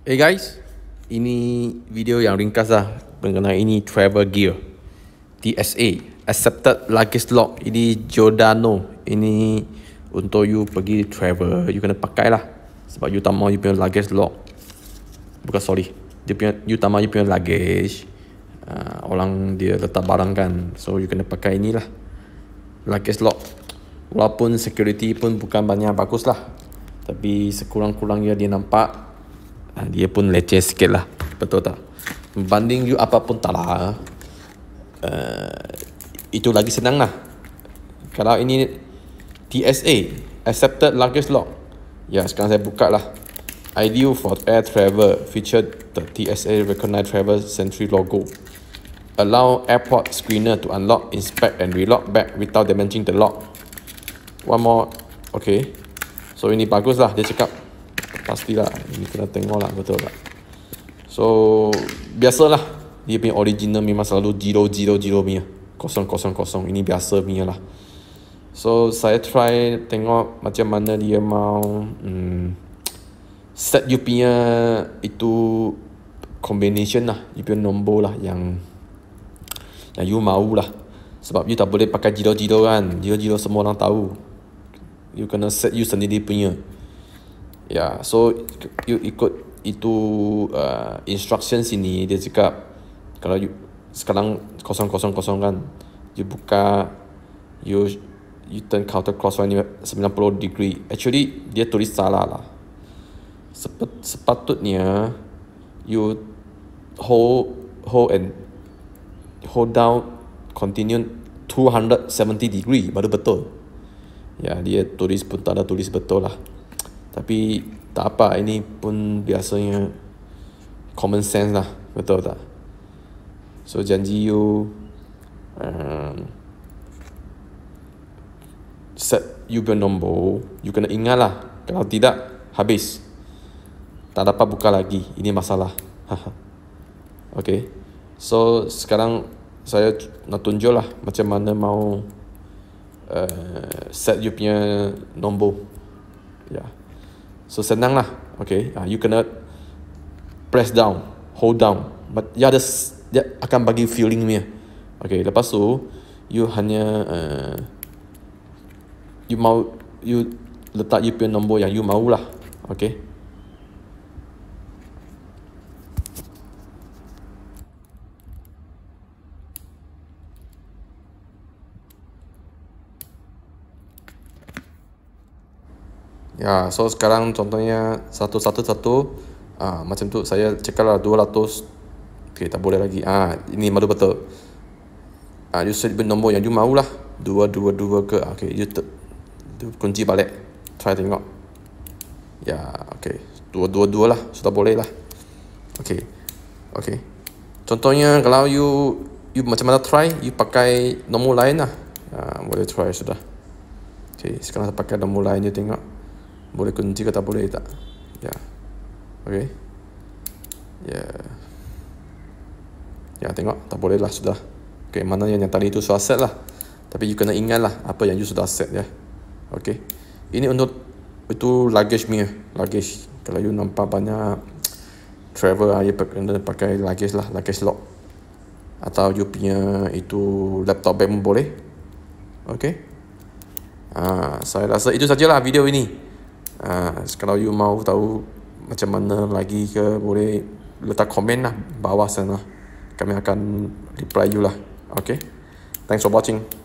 Hey guys, ini video yang ringkas lah mengenai ini travel gear. TSA, accepted luggage lock. Ini Giordano. Ini untuk you pergi travel, you kena pakai lah. Sebab you tak mahu you punya luggage lock. Bukan sorry, dia punya, you tak mahu you punya luggage. Uh, orang dia letak barang kan, so you kena pakai ini lah Luggage lock. Walaupun security pun bukan banyak bagus lah. Tapi sekurang-kurangnya dia nampak ha, dia pun leceh sikit lah betul tak banding you apa pun tak lah uh, itu lagi senang lah kalau ini TSA accepted luggage lock ya sekarang saya buka lah ideal for air travel featured the TSA recognized travel sentry logo allow airport screener to unlock inspect and relock back without damaging the lock one more okay so ini bagus lah dia cakap pasti lah, ni kena tengok lah betul tak so biasa lah. dia punya original memang selalu 0-0-0 punya kosong kosong kosong. ini biasa punya lah so saya try tengok macam mana dia mau hmm, set you punya itu combination lah you punya nombor lah yang yang you mau lah sebab you tak boleh pakai 0-0 kan 0-0 semua orang tahu you kena set you sendiri punya Ya, yeah, so you ikut itu uh, instruction sini dia cakap kalau you, sekarang kosong kosong kosong kan, you buka, you you turn counter sembilan puluh degree. Actually dia tulis salah lah. Sepat, sepatutnya you hold hold and hold down continue 270 degree baru betul. Ya yeah, dia tulis pun tak ada tulis betul lah. Tapi tak apa ini pun biasanya common sense lah betul tak? So janji you um, set you punya nombor, you kena ingat lah. Kalau tidak, habis. Tak dapat buka lagi. Ini masalah. okay. So, sekarang saya nak tunjuk lah macam mana mau uh, set you punya nombor. Ya. Yeah. So senang lah. Okay. Uh, you kena press down. Hold down. But ya ada, dia akan bagi feeling ni. Okay. Lepas tu, you hanya, uh, you mau, you letak you punya nombor yang you mahu lah. Okay. Ya, so sekarang contohnya satu satu satu ah macam tu saya cekal lah ratus, okay, tak boleh lagi. Ah ini malu betul. Ah you set nombor yang you mahu lah. dua dua dua ke. Ah, okay, you te- tu kunci balik. Try tengok. Ya, okay. dua dua dua lah. Sudah boleh lah. Okay. Okay. Contohnya kalau you you macam mana try, you pakai nombor lain lah. Ah, boleh try sudah. Okay, sekarang saya pakai nombor lain, you tengok boleh kunci kata boleh tak ya yeah. okey ya yeah. ya yeah, tengok tak boleh lah sudah okey mana yang yang tadi itu sudah set lah tapi you kena ingat lah apa yang you sudah set ya yeah. okey ini untuk itu luggage punya luggage kalau you nampak banyak travel ah you pakai luggage lah luggage lock atau you punya itu laptop bag pun boleh okey Ah, saya rasa itu sajalah video ini uh, kalau you mau tahu macam mana lagi ke boleh letak komen lah bawah sana kami akan reply you lah okay thanks for watching